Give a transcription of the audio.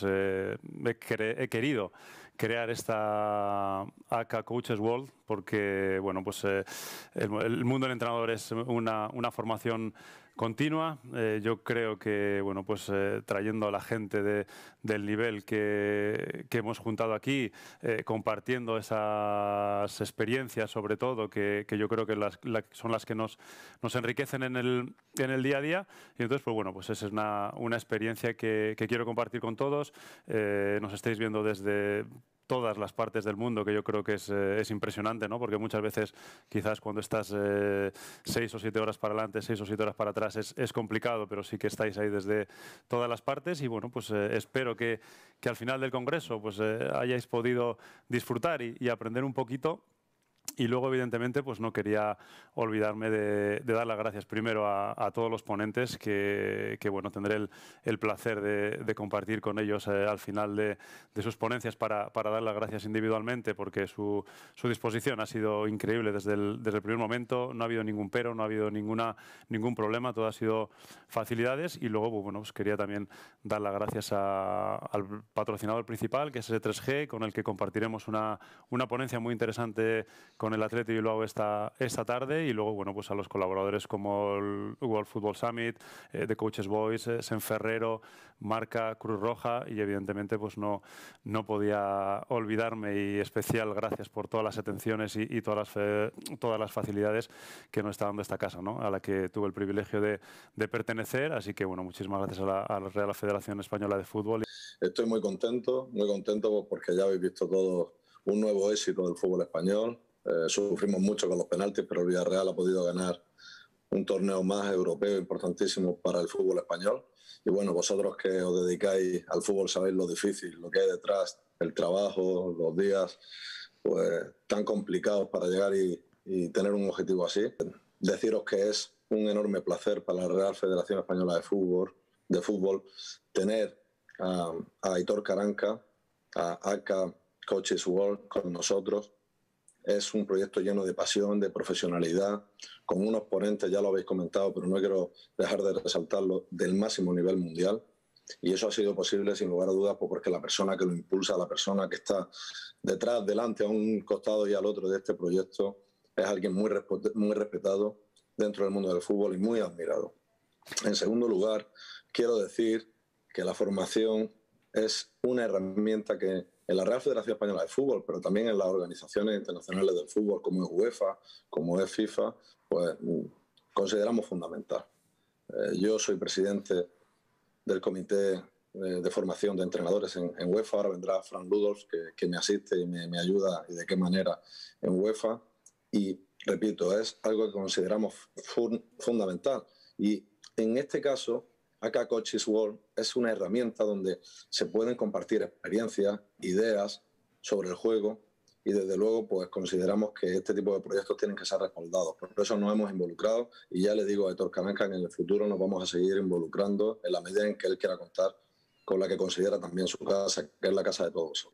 Pues, eh, he, querido crear esta AK Coaches World porque, bueno, pues eh, el, mundo del entrenador es una, una formación continua. Eh, yo creo que, bueno, pues eh, trayendo a la gente del nivel que, hemos juntado aquí, eh, compartiendo esas experiencias, sobre todo, que, yo creo que son las que nos, enriquecen en el, día a día. Y entonces, pues bueno, pues esa es una, experiencia que, que, quiero compartir con todos. nos estáis viendo desde todas las partes del mundo, que yo creo que es, eh, impresionante, ¿no? porque muchas veces quizás cuando estás eh, seis o siete horas para adelante, seis o siete horas para atrás, es, complicado, pero sí que estáis ahí desde todas las partes y bueno, pues eh, espero que, al final del Congreso pues, hayáis podido disfrutar y aprender un poquito y luego, evidentemente, pues no quería olvidarme de, dar las gracias primero a, todos los ponentes que, bueno, tendré el, placer de, compartir con ellos eh, al final de, sus ponencias para, dar las gracias individualmente porque su, disposición ha sido increíble desde el, desde el, primer momento. No ha habido ningún pero, no ha habido ninguna, ningún problema, todo ha sido facilidades. Y luego, bueno, pues quería también dar las gracias al patrocinador principal, que es el 3 g con el que compartiremos una, una ponencia muy interesante con el Atleti luego esta, esta tarde y luego bueno, pues a los colaboradores como el World Football Summit, de eh, The Coaches Boys, eh, Senferrero, Marca, Cruz Roja y evidentemente pues no, no podía olvidarme y especial gracias por todas las atenciones y, todas, las, todas las facilidades que nos está dando esta casa, ¿no? a la que tuve el privilegio de, de pertenecer, así que bueno, muchísimas gracias a la, a la Real Federación Española de Fútbol. Estoy muy contento, muy contento porque ya habéis visto todo un nuevo éxito del fútbol español, eh, sufrimos mucho con los penaltis, pero el Villarreal ha podido ganar un torneo más europeo importantísimo para el fútbol español. Y bueno, vosotros que os dedicáis al fútbol sabéis lo difícil, lo que hay detrás, el trabajo, los días pues, tan complicados para llegar y, y tener un objetivo así. Deciros que es un enorme placer para la Real Federación Española de Fútbol, de fútbol tener a, a Aitor Caranca, a ACA Coaches World con nosotros es un proyecto lleno de pasión, de profesionalidad, con unos ponentes, ya lo habéis comentado, pero no quiero dejar de resaltarlo, del máximo nivel mundial. Y eso ha sido posible, sin lugar a dudas, pues porque la persona que lo impulsa, la persona que está detrás, delante, a un costado y al otro de este proyecto, es alguien muy respetado dentro del mundo del fútbol y muy admirado. En segundo lugar, quiero decir que la formación es una herramienta que en la Real Federación Española de Fútbol, pero también en las organizaciones internacionales del fútbol, como es UEFA, como es FIFA, pues mm, consideramos fundamental. Eh, yo soy presidente del Comité de, Formación de Entrenadores en, UEFA, ahora vendrá Fran Ludolf, que, me asiste y me, ayuda y de qué manera en UEFA. Y repito, es algo que consideramos fundamental. Y en este caso, AK Coaches World es una herramienta donde se pueden compartir experiencias, ideas sobre el juego y desde luego pues consideramos que este tipo de proyectos tienen que ser respaldados. Por eso nos hemos involucrado y ya le digo a Héctor Canaca que en el futuro nos vamos a seguir involucrando en la medida en que él quiera contar con la que considera también su casa, que es la casa de todos.